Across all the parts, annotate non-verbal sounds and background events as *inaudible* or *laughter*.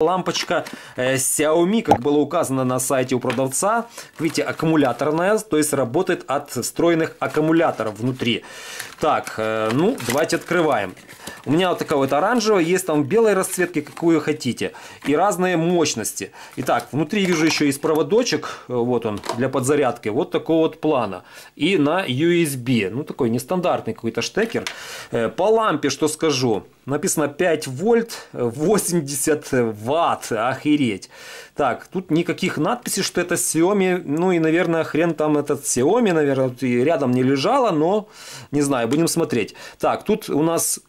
Лампочка э, Xiaomi, как было указано на сайте у продавца, видите, аккумуляторная, то есть работает от встроенных аккумуляторов внутри. Так, э, ну, давайте открываем. У меня вот такая вот оранжевая, есть там белой расцветки, какую хотите. И разные мощности. Итак, внутри вижу еще есть проводочек, э, вот он, для подзарядки, вот такого вот плана. И на USB, ну такой нестандартный какой-то штекер. По лампе, что скажу, Написано 5 вольт, 80 ватт. Охереть. Так, тут никаких надписей, что это Xiaomi. Ну и, наверное, хрен там этот Xiaomi, наверное, и рядом не лежало, но не знаю, будем смотреть. Так, тут у нас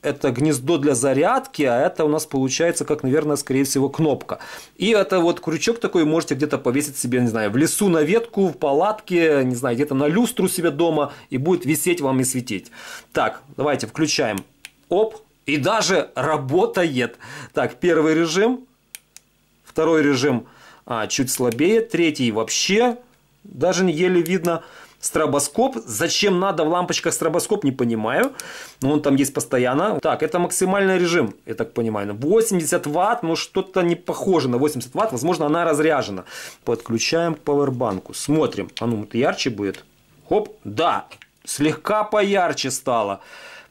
это гнездо для зарядки, а это у нас получается, как, наверное, скорее всего, кнопка. И это вот крючок такой можете где-то повесить себе, не знаю, в лесу на ветку, в палатке, не знаю, где-то на люстру себе дома, и будет висеть вам и светить. Так, давайте включаем Оп. И даже работает. Так, первый режим. Второй режим а, чуть слабее. Третий вообще даже еле видно. Стробоскоп. Зачем надо в лампочках стробоскоп, не понимаю. Но он там есть постоянно. Так, это максимальный режим, я так понимаю. 80 ватт, но ну, что-то не похоже на 80 ватт. Возможно, она разряжена. Подключаем к пауэрбанку. Смотрим. А ну, это ярче будет. Хоп, да, слегка поярче стало.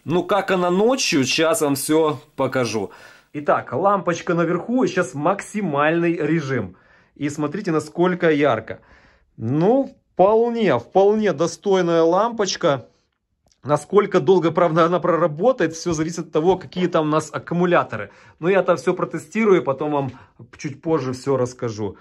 Ну, как она ночью, сейчас вам все покажу. Итак, лампочка наверху, сейчас максимальный режим. И смотрите, насколько ярко. Ну, вполне, вполне достойная лампочка. Насколько долго, правда, она проработает, все зависит от того, какие там у нас аккумуляторы. Но я там все протестирую, потом вам чуть позже все расскажу.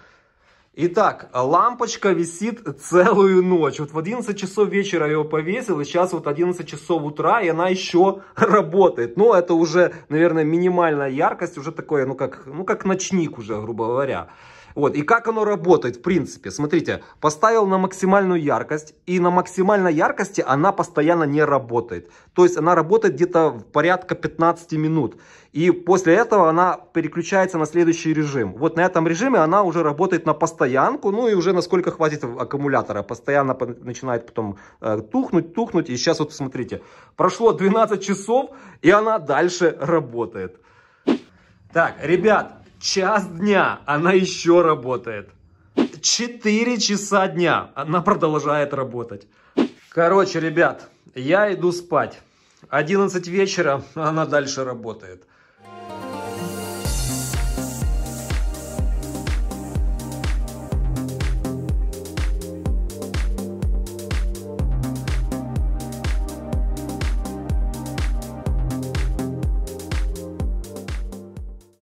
Итак, лампочка висит целую ночь. Вот в 11 часов вечера я ее повесил, и сейчас вот 11 часов утра, и она еще *laughs* работает. Но это уже, наверное, минимальная яркость, уже такое, ну как, ну как ночник уже, грубо говоря. Вот. И как оно работает, в принципе. Смотрите, поставил на максимальную яркость, и на максимальной яркости она постоянно не работает. То есть она работает где-то порядка 15 минут. И после этого она переключается на следующий режим. Вот на этом режиме она уже работает на постоянку, ну и уже насколько хватит аккумулятора. Постоянно начинает потом э, тухнуть, тухнуть. И сейчас вот смотрите, прошло 12 часов, и она дальше работает. Так, ребят, Час дня она еще работает. Четыре часа дня она продолжает работать. Короче, ребят, я иду спать. 11 вечера она дальше работает.